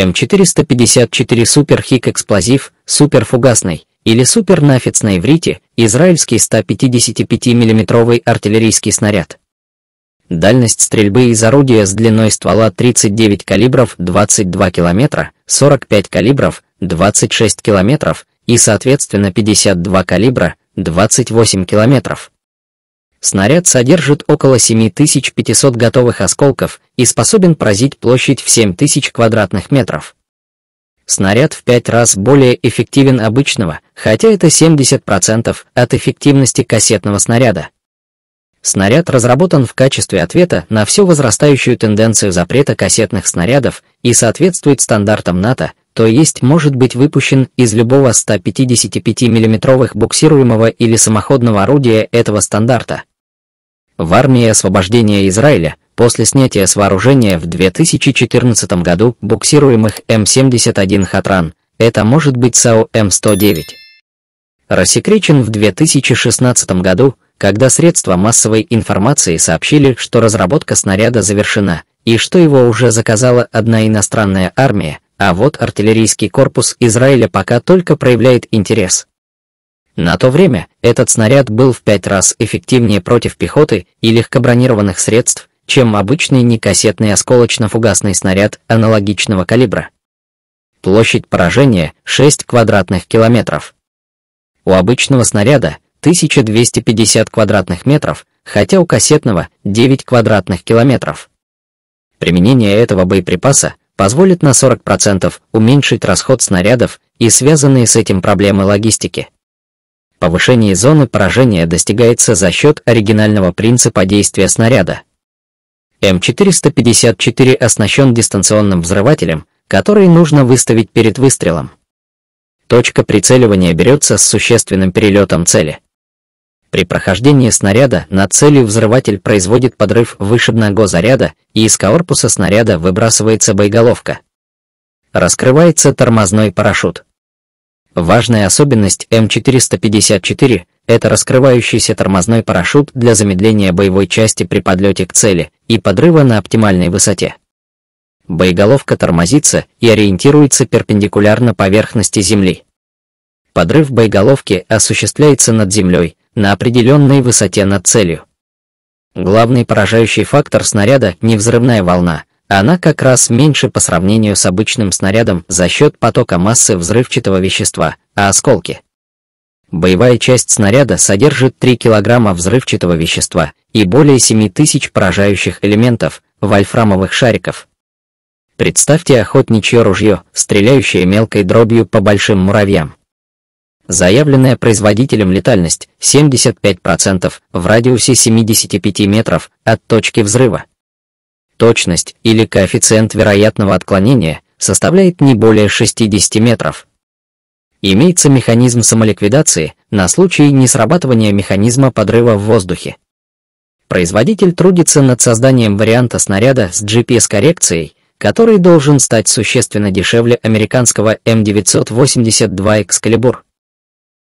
М454 Супер Хик Эксплозив, Супер Фугасный или Супер супернафиц на иврите, израильский 155 миллиметровый артиллерийский снаряд. Дальность стрельбы из орудия с длиной ствола 39 калибров 22 километра, 45 калибров 26 километров и, соответственно, 52 калибра 28 километров. Снаряд содержит около 7500 готовых осколков и способен поразить площадь в 7000 квадратных метров. Снаряд в 5 раз более эффективен обычного, хотя это 70% от эффективности кассетного снаряда. Снаряд разработан в качестве ответа на всю возрастающую тенденцию запрета кассетных снарядов и соответствует стандартам НАТО, то есть может быть выпущен из любого 155 миллиметровых буксируемого или самоходного орудия этого стандарта. В армии освобождения Израиля После снятия с вооружения в 2014 году буксируемых М71 эм «Хатран», это может быть САУ М109. Эм Рассекречен в 2016 году, когда средства массовой информации сообщили, что разработка снаряда завершена, и что его уже заказала одна иностранная армия, а вот артиллерийский корпус Израиля пока только проявляет интерес. На то время этот снаряд был в пять раз эффективнее против пехоты и легкобронированных средств, чем обычный некассетный осколочно-фугасный снаряд аналогичного калибра. Площадь поражения 6 квадратных километров. У обычного снаряда 1250 квадратных метров, хотя у кассетного 9 квадратных километров. Применение этого боеприпаса позволит на 40% уменьшить расход снарядов и связанные с этим проблемы логистики. Повышение зоны поражения достигается за счет оригинального принципа действия снаряда – М454 оснащен дистанционным взрывателем, который нужно выставить перед выстрелом. Точка прицеливания берется с существенным перелетом цели. При прохождении снаряда на целью взрыватель производит подрыв выше заряда, и из корпуса снаряда выбрасывается боеголовка. Раскрывается тормозной парашют. Важная особенность М454 – это раскрывающийся тормозной парашют для замедления боевой части при подлете к цели и подрыва на оптимальной высоте. Боеголовка тормозится и ориентируется перпендикулярно поверхности Земли. Подрыв боеголовки осуществляется над землей, на определенной высоте над целью. Главный поражающий фактор снаряда – не взрывная волна, она как раз меньше по сравнению с обычным снарядом за счет потока массы взрывчатого вещества, а осколки – Боевая часть снаряда содержит 3 килограмма взрывчатого вещества и более 7000 поражающих элементов вольфрамовых шариков. Представьте охотничье ружье, стреляющее мелкой дробью по большим муравьям. Заявленная производителем летальность 75% в радиусе 75 метров от точки взрыва. Точность или коэффициент вероятного отклонения составляет не более 60 метров имеется механизм самоликвидации на случай несрабатывания механизма подрыва в воздухе. Производитель трудится над созданием варианта снаряда с GPS-коррекцией, который должен стать существенно дешевле американского М982 Excalibur.